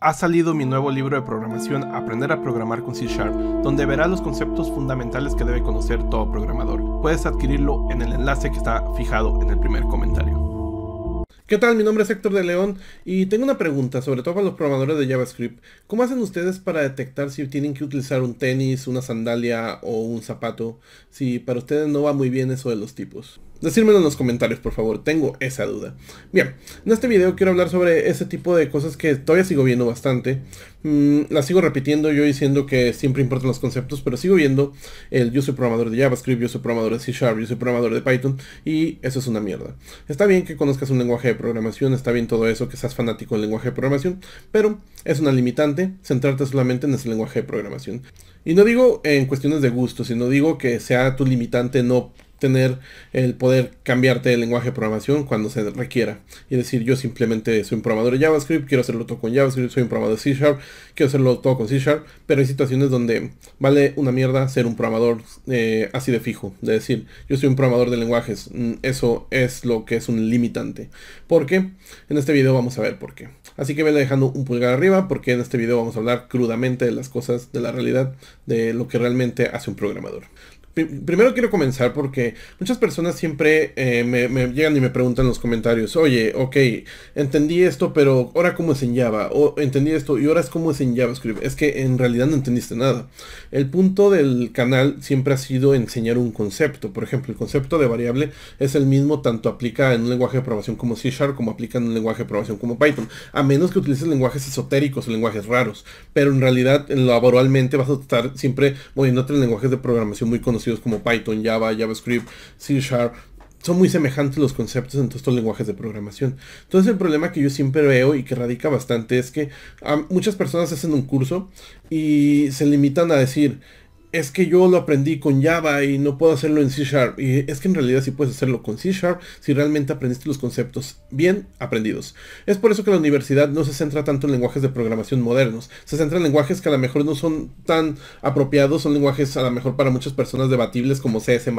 Ha salido mi nuevo libro de programación Aprender a programar con C Sharp, donde verás los conceptos fundamentales que debe conocer todo programador. Puedes adquirirlo en el enlace que está fijado en el primer comentario. ¿Qué tal? Mi nombre es Héctor de León y tengo una pregunta, sobre todo para los programadores de JavaScript. ¿Cómo hacen ustedes para detectar si tienen que utilizar un tenis, una sandalia o un zapato? Si para ustedes no va muy bien eso de los tipos. Decírmelo en los comentarios, por favor, tengo esa duda. Bien, en este video quiero hablar sobre ese tipo de cosas que todavía sigo viendo bastante. La mm, las sigo repitiendo yo diciendo que siempre importan los conceptos, pero sigo viendo el yo soy programador de JavaScript, yo soy programador de C Sharp, yo soy programador de Python y eso es una mierda. Está bien que conozcas un lenguaje programación, está bien todo eso, que seas fanático del lenguaje de programación, pero es una limitante centrarte solamente en ese lenguaje de programación. Y no digo en cuestiones de gusto, sino digo que sea tu limitante no tener el poder cambiarte el lenguaje de programación cuando se requiera. Y decir, yo simplemente soy un programador de JavaScript, quiero hacerlo todo con JavaScript, soy un programador de C Sharp, quiero hacerlo todo con C Sharp, pero hay situaciones donde vale una mierda ser un programador eh, así de fijo. De decir, yo soy un programador de lenguajes, mm, eso es lo que es un limitante. ¿Por qué? En este video vamos a ver por qué. Así que vele dejando un pulgar arriba porque en este video vamos a hablar crudamente de las cosas, de la realidad, de lo que realmente hace un programador primero quiero comenzar porque muchas personas siempre eh, me, llegan y me preguntan en los comentarios, oye, ok, entendí esto, pero ahora cómo es en Java, o entendí esto y ahora es cómo es en JavaScript. Es que en realidad no entendiste nada. El punto del canal siempre ha sido enseñar un concepto. Por ejemplo, el concepto de variable es el mismo tanto aplica en un lenguaje de programación como C Sharp como aplica en un lenguaje de programación como Python, a menos que utilices lenguajes esotéricos o lenguajes raros. Pero en realidad, laboralmente vas a estar siempre moviéndote en lenguajes de programación muy conocidos como Python, Java, JavaScript, C Sharp, son muy semejantes los conceptos en todos estos lenguajes de programación. Entonces el problema que yo siempre veo y que radica bastante es que muchas personas hacen un curso y se limitan a decir, es que yo lo aprendí con Java y no puedo hacerlo en C Sharp. Y es que en realidad sí puedes hacerlo con C Sharp si realmente aprendiste los conceptos bien aprendidos. Es por eso que la universidad no se centra tanto en lenguajes de programación modernos. Se centra en lenguajes que a lo mejor no son tan apropiados, son lenguajes a lo mejor para muchas personas debatibles como CS,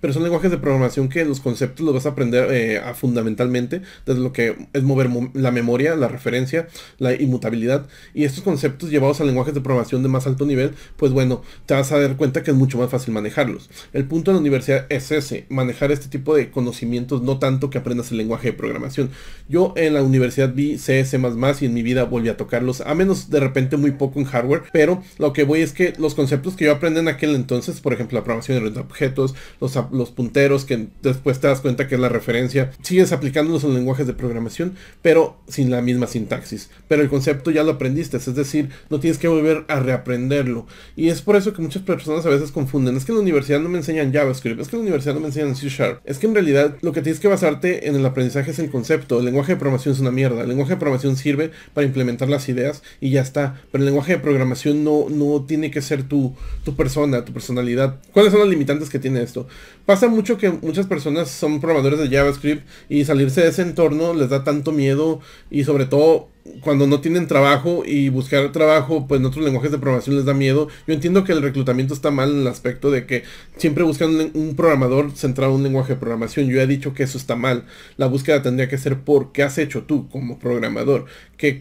pero son lenguajes de programación que los conceptos los vas a aprender eh, fundamentalmente desde lo que es mover la memoria, la referencia, la inmutabilidad. Y estos conceptos llevados a lenguajes de programación de más alto nivel, pues bueno, vas a dar cuenta que es mucho más fácil manejarlos. El punto de la universidad es ese, manejar este tipo de conocimientos, no tanto que aprendas el lenguaje de programación. Yo en la universidad vi CS++ y en mi vida volví a tocarlos, a menos de repente muy poco en hardware, pero lo que voy es que los conceptos que yo aprendí en aquel entonces, por ejemplo, la programación de los objetos, los, los punteros, que después te das cuenta que es la referencia, sigues aplicándolos en lenguajes de programación, pero sin la misma sintaxis. Pero el concepto ya lo aprendiste, es decir, no tienes que volver a reaprenderlo. Y es por eso que muchas personas a veces confunden. Es que en la universidad no me enseñan JavaScript, es que en la universidad no me enseñan C Sharp. Es que en realidad lo que tienes que basarte en el aprendizaje es el concepto. El lenguaje de programación es una mierda. El lenguaje de programación sirve para implementar las ideas y ya está. Pero el lenguaje de programación no, no tiene que ser tu, tu persona, tu personalidad. ¿Cuáles son las limitantes que tiene esto? Pasa mucho que muchas personas son programadores de JavaScript y salirse de ese entorno les da tanto miedo y sobre todo cuando no tienen trabajo y buscar trabajo, pues en otros lenguajes de programación les da miedo. Yo entiendo que el reclutamiento está mal en el aspecto de que siempre buscan un, programador centrado en un lenguaje de programación. Yo he dicho que eso está mal. La búsqueda tendría que ser por qué has hecho tú como programador, qué,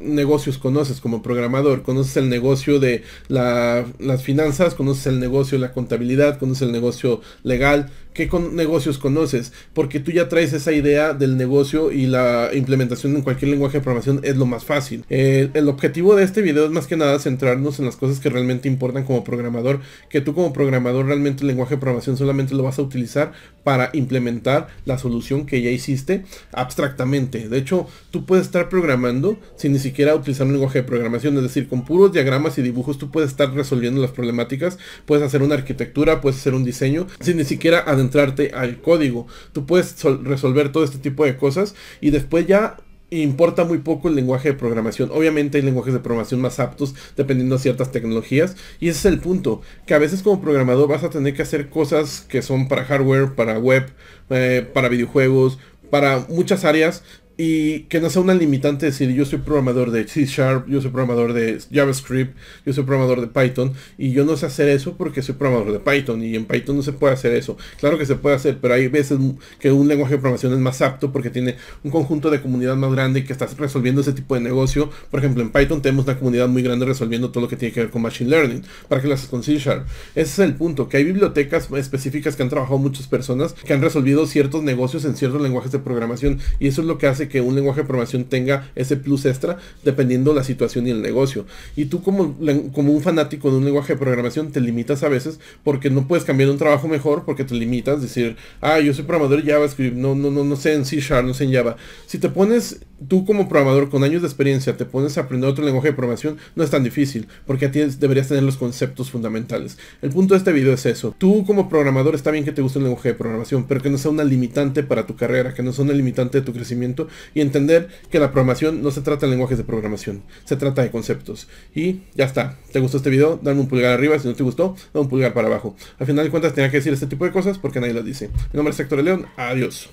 negocios conoces como programador, conoces el negocio de las finanzas, conoces el negocio de la contabilidad, conoces el negocio legal qué con negocios conoces, porque tú ya traes esa idea del negocio y la implementación en cualquier lenguaje de programación es lo más fácil. Eh, el objetivo de este video es más que nada centrarnos en las cosas que realmente importan como programador, que tú como programador realmente el lenguaje de programación solamente lo vas a utilizar para implementar la solución que ya hiciste abstractamente. De hecho, tú puedes estar programando sin ni siquiera utilizar un lenguaje de programación, es decir, con puros diagramas y dibujos tú puedes estar resolviendo las problemáticas, puedes hacer una arquitectura, puedes hacer un diseño, sin ni siquiera entrarte al código. Tú puedes resolver todo este tipo de cosas y después ya importa muy poco el lenguaje de programación. Obviamente hay lenguajes de programación más aptos dependiendo de ciertas tecnologías. Y ese es el punto, que a veces como programador vas a tener que hacer cosas que son para hardware, para web, eh, para videojuegos, para muchas áreas y que no sea una limitante decir yo soy programador de C Sharp, yo soy programador de JavaScript, yo soy programador de Python y yo no sé hacer eso porque soy programador de Python y en Python no se puede hacer eso. Claro que se puede hacer, pero hay veces que un lenguaje de programación es más apto porque tiene un conjunto de comunidad más grande y que estás resolviendo ese tipo de negocio. Por ejemplo, en Python tenemos una comunidad muy grande resolviendo todo lo que tiene que ver con Machine Learning. ¿Para que lo haces con C Sharp? Ese es el punto, que hay bibliotecas específicas que han trabajado muchas personas que han resolvido ciertos negocios en ciertos lenguajes de programación y eso es lo que hace que un lenguaje de programación tenga ese plus extra dependiendo la situación y el negocio. Y tú como, como un fanático de un lenguaje de programación te limitas a veces porque no puedes cambiar un trabajo mejor porque te limitas, decir, ah, yo soy programador de JavaScript, no, no, no, no sé en C Sharp, no sé en Java. Si te pones tú como programador con años de experiencia te pones a aprender otro lenguaje de programación, no es tan difícil, porque tienes, deberías tener los conceptos fundamentales. El punto de este video es eso. Tú como programador está bien que te guste el lenguaje de programación, pero que no sea una limitante para tu carrera, que no sea una limitante de tu crecimiento y entender que la programación no se trata de lenguajes de programación, se trata de conceptos. Y ya está. ¿Te gustó este video? Dame un pulgar arriba, si no te gustó, dame un pulgar para abajo. Al final de cuentas tenía que decir este tipo de cosas porque nadie lo dice. Mi nombre es Héctor León, adiós.